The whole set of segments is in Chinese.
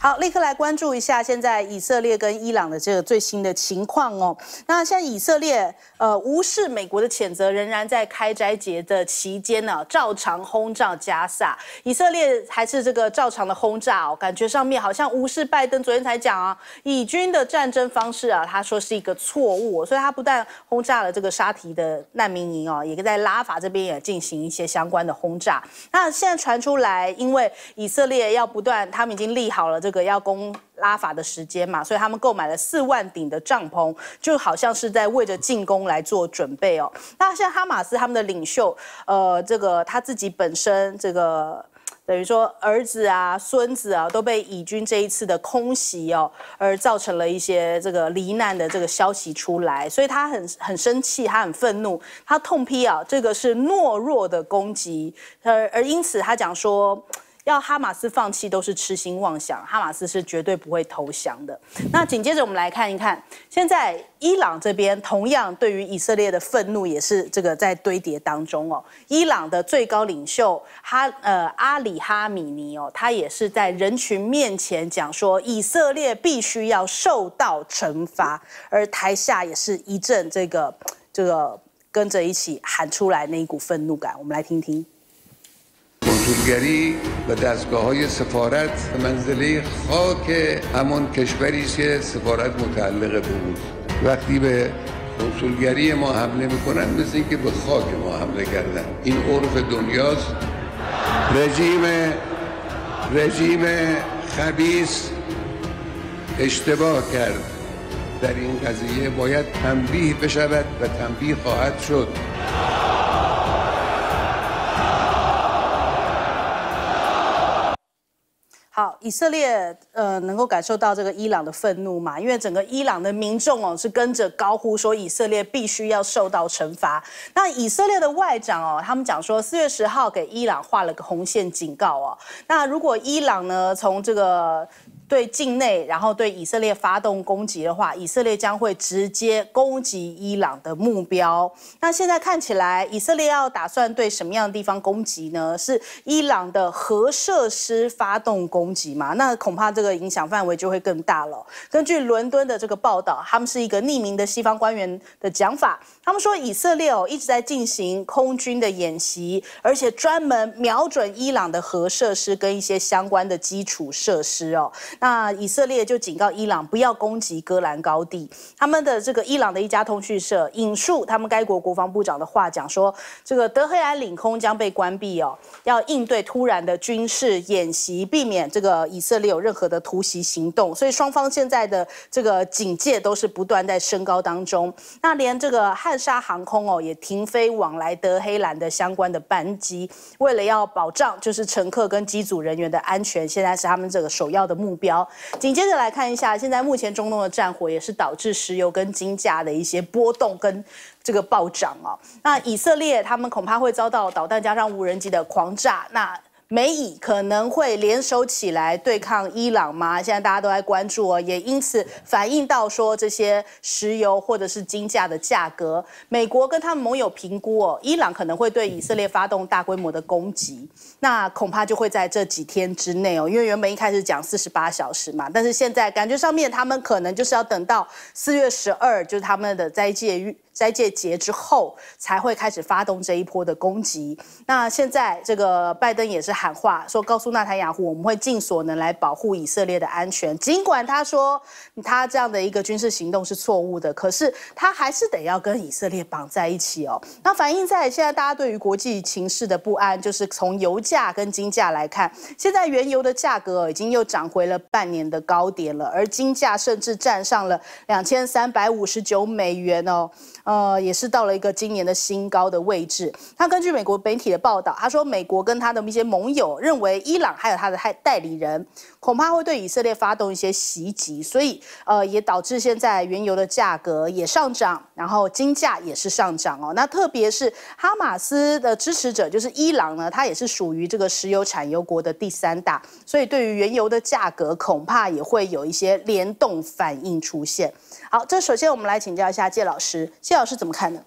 好，立刻来关注一下现在以色列跟伊朗的这个最新的情况哦。那现在以色列呃无视美国的谴责，仍然在开斋节的期间呢，照常轰炸加萨。以色列还是这个照常的轰炸哦，感觉上面好像无视拜登昨天才讲啊，以军的战争方式啊，他说是一个错误，所以他不但轰炸了这个沙提的难民营哦，也在拉法这边也进行一些相关的轰炸。那现在传出来，因为以色列要不断，他们已经立好了这。这个要攻拉法的时间嘛，所以他们购买了四万顶的帐篷，就好像是在为着进攻来做准备哦。那像哈马斯他们的领袖，呃，这个他自己本身这个 等于说儿子啊、孙子啊都被以军这一次的空袭哦而造成了一些这个罹难的这个消息出来，所以他很很生气，他很愤怒，他痛批啊，这个是懦弱的攻击，而而因此他讲说。要哈马斯放弃都是痴心妄想，哈马斯是绝对不会投降的。那紧接着我们来看一看，现在伊朗这边同样对于以色列的愤怒也是这个在堆叠当中哦。伊朗的最高领袖哈呃阿里哈米尼哦，他也是在人群面前讲说，以色列必须要受到惩罚，而台下也是一阵这个这个跟着一起喊出来那一股愤怒感，我们来听听。کنسولگری و دستگاه های سفارت منزله خاک همان کشوری که سفارت متعلق بود وقتی به کنسولگری ما حمله میکنن مثل اینکه به خاک ما حمله کردن این عرف دنیاست رژیم رژیم خبیس اشتباه کرد در این قضیه باید تنبیه بشود و تنبیه خواهد شد 好，以色列呃能够感受到这个伊朗的愤怒嘛？因为整个伊朗的民众哦是跟着高呼说以色列必须要受到惩罚。那以色列的外长哦，他们讲说四月十号给伊朗画了个红线警告哦。那如果伊朗呢从这个。对境内，然后对以色列发动攻击的话，以色列将会直接攻击伊朗的目标。那现在看起来，以色列要打算对什么样的地方攻击呢？是伊朗的核设施发动攻击吗？那恐怕这个影响范围就会更大了。根据伦敦的这个报道，他们是一个匿名的西方官员的讲法，他们说以色列哦一直在进行空军的演习，而且专门瞄准伊朗的核设施跟一些相关的基础设施哦。那以色列就警告伊朗不要攻击戈兰高地。他们的这个伊朗的一家通讯社引述他们该国国防部长的话，讲说这个德黑兰领空将被关闭哦，要应对突然的军事演习，避免这个以色列有任何的突袭行动。所以双方现在的这个警戒都是不断在升高当中。那连这个汉莎航空哦也停飞往来德黑兰的相关的班机，为了要保障就是乘客跟机组人员的安全，现在是他们这个首要的目标。好，紧接着来看一下，现在目前中东的战火也是导致石油跟金价的一些波动跟这个暴涨啊。那以色列他们恐怕会遭到导弹加上无人机的狂炸。那美以可能会联手起来对抗伊朗吗？现在大家都在关注哦，也因此反映到说这些石油或者是金价的价格。美国跟他们盟友评估哦，伊朗可能会对以色列发动大规模的攻击，那恐怕就会在这几天之内哦，因为原本一开始讲四十八小时嘛，但是现在感觉上面他们可能就是要等到四月十二，就是他们的斋戒月。斋戒节之后才会开始发动这一波的攻击。那现在这个拜登也是喊话，说告诉纳坦雅胡，我们会尽所能来保护以色列的安全。尽管他说他这样的一个军事行动是错误的，可是他还是得要跟以色列绑在一起哦。那反映在现在大家对于国际情势的不安，就是从油价跟金价来看，现在原油的价格已经又涨回了半年的高点了，而金价甚至站上了两千三百五十九美元哦。呃，也是到了一个今年的新高的位置。他根据美国媒体的报道，他说美国跟他的一些盟友认为，伊朗还有他的代代理人，恐怕会对以色列发动一些袭击，所以呃，也导致现在原油的价格也上涨，然后金价也是上涨哦。那特别是哈马斯的支持者，就是伊朗呢，它也是属于这个石油产油国的第三大，所以对于原油的价格，恐怕也会有一些联动反应出现。好，这首先我们来请教一下谢老师，谢。老师怎么看呢？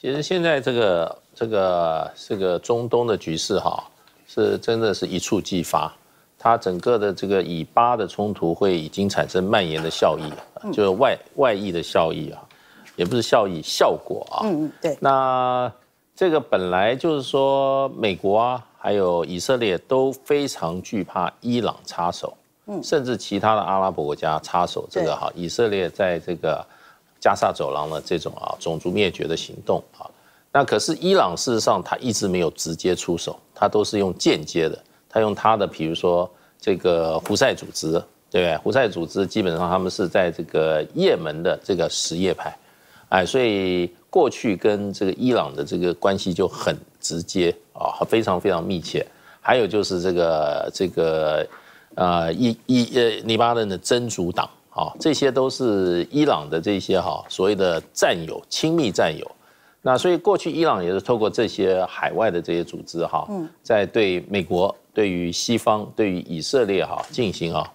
其实现在这个这个这个中东的局势哈，是真的是一触即发。它整个的这个以巴的冲突会已经产生蔓延的效益，就是外外溢的效益啊，也不是效益，效果啊。嗯嗯，对。那这个本来就是说，美国啊，还有以色列都非常惧怕伊朗插手，嗯，甚至其他的阿拉伯国家插手这个哈。以色列在这个。加沙走廊的这种啊种族灭绝的行动啊，那可是伊朗事实上他一直没有直接出手，他都是用间接的，他用他的比如说这个胡塞组织，对不对？胡塞组织基本上他们是在这个也门的这个什叶派，哎，所以过去跟这个伊朗的这个关系就很直接啊，非常非常密切。还有就是这个这个，呃，伊伊呃，黎巴嫩的真主党。啊，这些都是伊朗的这些哈所谓的战友、亲密战友，那所以过去伊朗也是透过这些海外的这些组织哈，在对美国、对于西方、对于以色列哈进行啊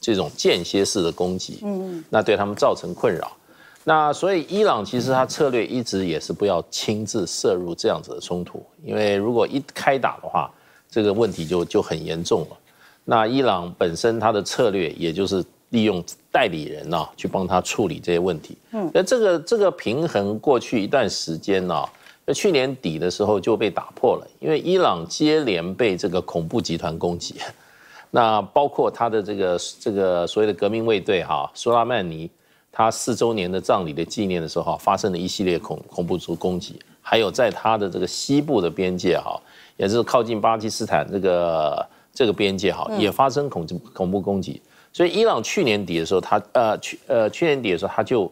这种间歇式的攻击，嗯嗯，那对他们造成困扰。那所以伊朗其实它策略一直也是不要亲自涉入这样子的冲突，因为如果一开打的话，这个问题就就很严重了。那伊朗本身它的策略也就是。利用代理人呢，去帮他处理这些问题。嗯，那这个这个平衡过去一段时间呢，那去年底的时候就被打破了，因为伊朗接连被这个恐怖集团攻击，那包括他的这个这个所谓的革命卫队哈，苏拉曼尼他四周年的葬礼的纪念的时候，发生了一系列恐恐怖族攻击，还有在他的这个西部的边界哈，也是靠近巴基斯坦这个这个边界哈，也发生恐恐怖攻击。所以，伊朗去年底的时候，他呃去呃去年底的时候，他就，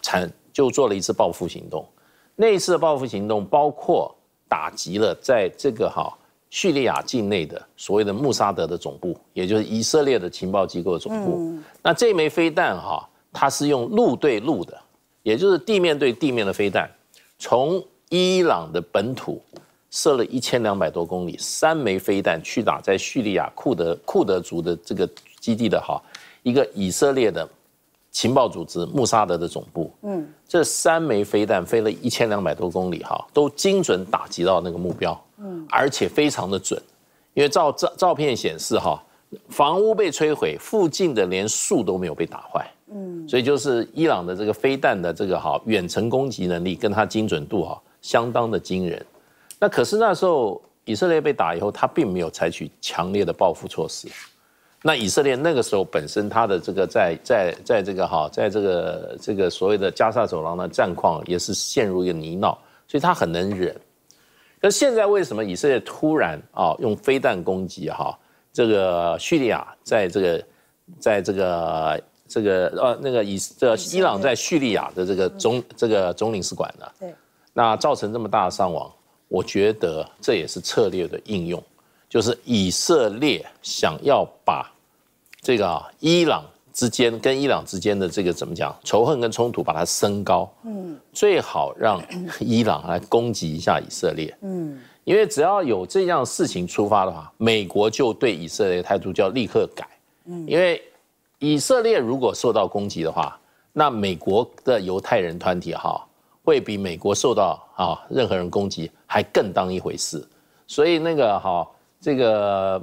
产就做了一次报复行动。那一次的报复行动包括打击了在这个哈叙利亚境内的所谓的穆沙德的总部，也就是以色列的情报机构的总部。那这枚飞弹哈，它是用陆对陆的，也就是地面对地面的飞弹，从伊朗的本土射了一千两百多公里，三枚飞弹去打在叙利亚库德库德族的这个。基地的哈，一个以色列的情报组织穆沙德的总部，嗯，这三枚飞弹飞了一千两百多公里，哈，都精准打击到那个目标，嗯，而且非常的准，因为照照照片显示，哈，房屋被摧毁，附近的连树都没有被打坏，嗯，所以就是伊朗的这个飞弹的这个哈远程攻击能力跟它精准度哈相当的惊人，那可是那时候以色列被打以后，他并没有采取强烈的报复措施。那以色列那个时候本身，他的这个在在在这个哈，在这个这个所谓的加沙走廊的战况也是陷入一个泥淖，所以他很能忍。那现在为什么以色列突然啊用飞弹攻击哈这个叙利亚，在这个在这个这个呃那个以这伊朗在叙利亚的这个总这个总领事馆呢？对。那造成这么大的伤亡，我觉得这也是策略的应用。就是以色列想要把这个啊，伊朗之间跟伊朗之间的这个怎么讲仇恨跟冲突把它升高，嗯，最好让伊朗来攻击一下以色列，嗯，因为只要有这样事情出发的话，美国就对以色列态度就要立刻改，嗯，因为以色列如果受到攻击的话，那美国的犹太人团体哈会比美国受到啊任何人攻击还更当一回事，所以那个哈。这个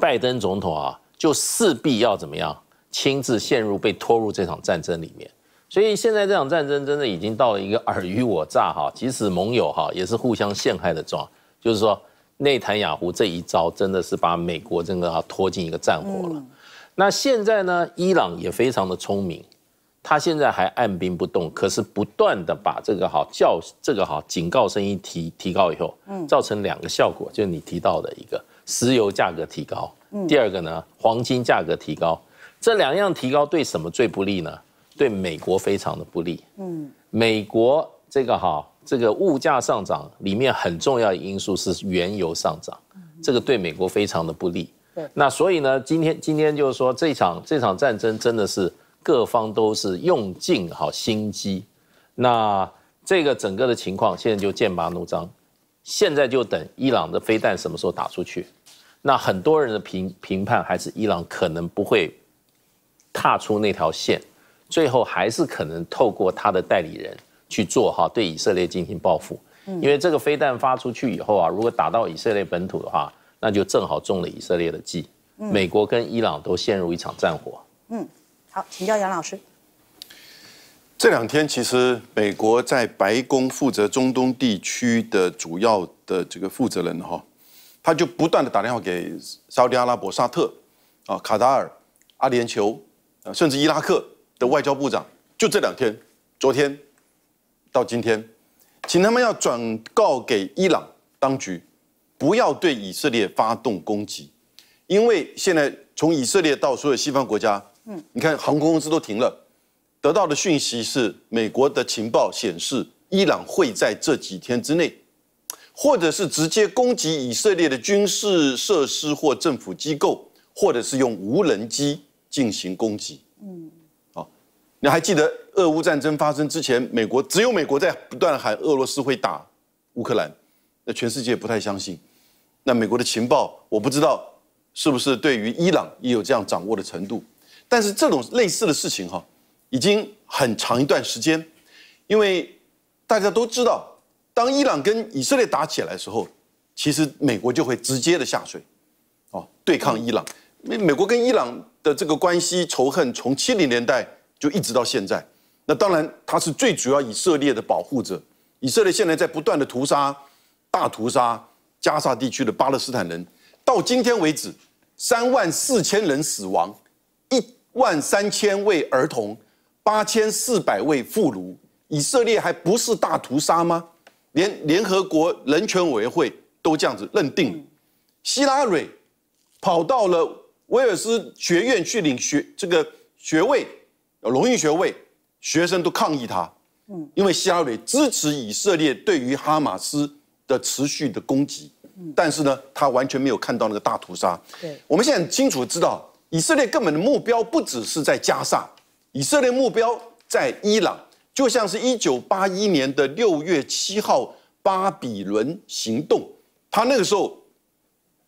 拜登总统啊，就势必要怎么样，亲自陷入被拖入这场战争里面。所以现在这场战争真的已经到了一个尔虞我诈哈，即使盟友哈也是互相陷害的状。就是说，内塔雅胡这一招真的是把美国真的拖进一个战火了。那现在呢，伊朗也非常的聪明。他现在还按兵不动，可是不断的把这个好叫这个好警告声音提提高以后，嗯，造成两个效果，就是你提到的一个石油价格提高，嗯，第二个呢黄金价格提高，这两样提高对什么最不利呢？对美国非常的不利，嗯，美国这个哈这个物价上涨里面很重要的因素是原油上涨，嗯，这个对美国非常的不利，对，那所以呢今天今天就是说这场这场战争真的是。各方都是用尽好心机，那这个整个的情况现在就剑拔弩张，现在就等伊朗的飞弹什么时候打出去。那很多人的评评判还是伊朗可能不会踏出那条线，最后还是可能透过他的代理人去做哈对以色列进行报复。因为这个飞弹发出去以后啊，如果打到以色列本土的话，那就正好中了以色列的计，美国跟伊朗都陷入一场战火。嗯。好，请教杨老师。这两天，其实美国在白宫负责中东地区的主要的这个负责人哈，他就不断的打电话给沙特阿拉伯、沙特啊、卡达尔、阿联酋，甚至伊拉克的外交部长。就这两天，昨天到今天，请他们要转告给伊朗当局，不要对以色列发动攻击，因为现在从以色列到所有西方国家。嗯，你看航空公司都停了，得到的讯息是美国的情报显示，伊朗会在这几天之内，或者是直接攻击以色列的军事设施或政府机构，或者是用无人机进行攻击。嗯，好，你还记得俄乌战争发生之前，美国只有美国在不断喊俄罗斯会打乌克兰，那全世界不太相信。那美国的情报，我不知道是不是对于伊朗也有这样掌握的程度。但是这种类似的事情哈，已经很长一段时间，因为大家都知道，当伊朗跟以色列打起来的时候，其实美国就会直接的下水，哦，对抗伊朗。美美国跟伊朗的这个关系仇恨从七零年代就一直到现在。那当然，他是最主要以色列的保护者。以色列现在在不断的屠杀，大屠杀加沙地区的巴勒斯坦人，到今天为止，三万四千人死亡。万三千位儿童，八千四百位妇孺，以色列还不是大屠杀吗？连联合国人权委员会都这样子认定了。希拉蕊跑到了威尔斯学院去领学这个学位，荣誉学位，学生都抗议他，嗯，因为希拉蕊支持以色列对于哈马斯的持续的攻击，但是呢，他完全没有看到那个大屠杀。对，我们现在清楚知道。以色列根本的目标不只是在加沙，以色列目标在伊朗，就像是一九八一年的六月七号巴比伦行动，他那个时候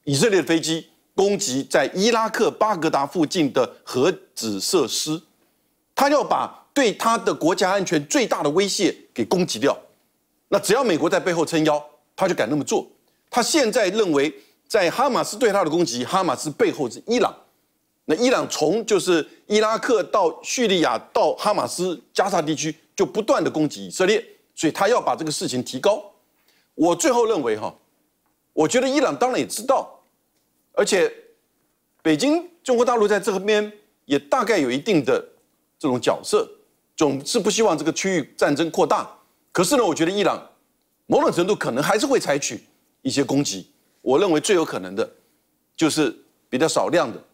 以色列的飞机攻击在伊拉克巴格达附近的核子设施，他要把对他的国家安全最大的威胁给攻击掉。那只要美国在背后撑腰，他就敢那么做。他现在认为，在哈马斯对他的攻击，哈马斯背后是伊朗。那伊朗从就是伊拉克到叙利亚到哈马斯加沙地区就不断的攻击以色列，所以他要把这个事情提高。我最后认为哈，我觉得伊朗当然也知道，而且北京中国大陆在这边也大概有一定的这种角色，总是不希望这个区域战争扩大。可是呢，我觉得伊朗某种程度可能还是会采取一些攻击。我认为最有可能的，就是比较少量的。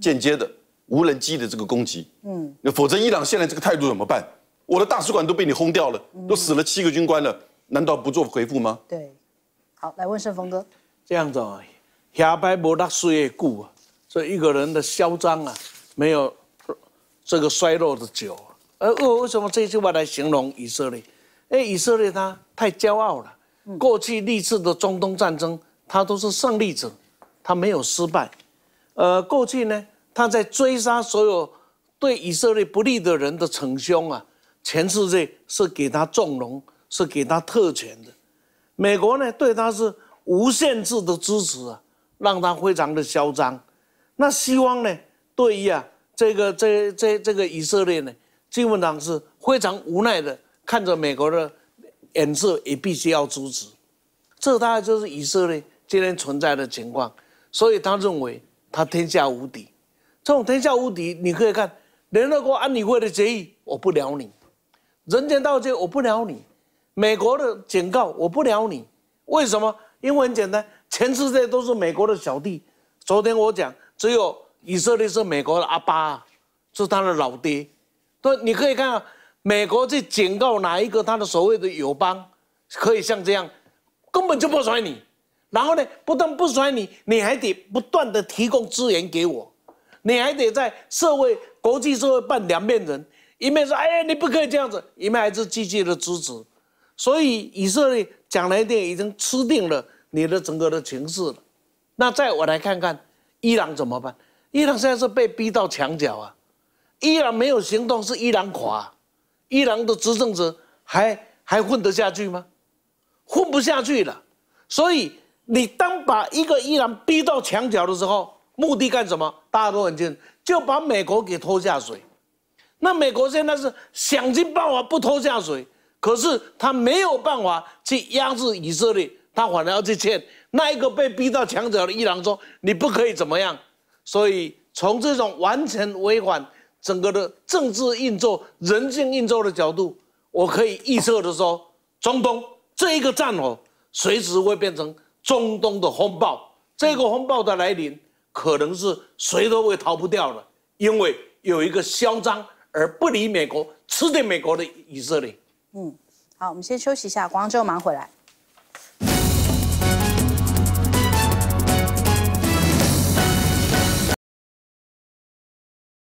间接的无人机的这个攻击，嗯，那否则伊朗现在这个态度怎么办？我的大使馆都被你轰掉了，都死了七个军官了，难道不做回复吗？对，好，来问盛峰哥。这样子啊，下白不达事业固，所以一个人的嚣张啊，没有这个衰落的久。呃，为什么这句话来形容以色列？哎，以色列他太骄傲了，过去历次的中东战争他都是胜利者，他没有失败。呃，过去呢，他在追杀所有对以色列不利的人的逞凶啊，全世界是给他纵容，是给他特权的。美国呢，对他是无限制的支持啊，让他非常的嚣张。那希望呢，对于啊这个这这这个以色列呢，基本上是非常无奈的，看着美国的眼色，也必须要阻止。这大概就是以色列今天存在的情况，所以他认为。他天下无敌，这种天下无敌，你可以看联合国安理会的决议，我不鸟你；人间道界，我不鸟你；美国的警告，我不鸟你。为什么？因为很简单，全世界都是美国的小弟。昨天我讲，只有以色列是美国的阿巴，是他的老爹。对，你可以看，美国去警告哪一个他的所谓的友邦，可以像这样，根本就不甩你。然后呢，不但不甩你，你还得不断的提供资源给我，你还得在社会、国际社会扮两面人，一面说“哎呀，你不可以这样子”，一面还是积极的支持。所以以色列讲来点，已经吃定了你的整个的情势了。那再我来看看伊朗怎么办？伊朗现在是被逼到墙角啊，伊朗没有行动，是伊朗垮，伊朗的执政者还还混得下去吗？混不下去了，所以。你当把一个伊朗逼到墙角的时候，目的干什么？大家都很清，楚，就把美国给拖下水。那美国现在是想尽办法不拖下水，可是他没有办法去压制以色列，他反而要去劝那一个被逼到墙角的伊朗说你不可以怎么样。所以从这种完全违反整个的政治运作、人性运作的角度，我可以预测的说，中东这一个战火随时会变成。中东的风暴，这个风暴的来临，可能是谁都会逃不掉的，因为有一个嚣张而不理美国、吃掉美国的以色列。嗯，好，我们先休息一下，广州忙回来。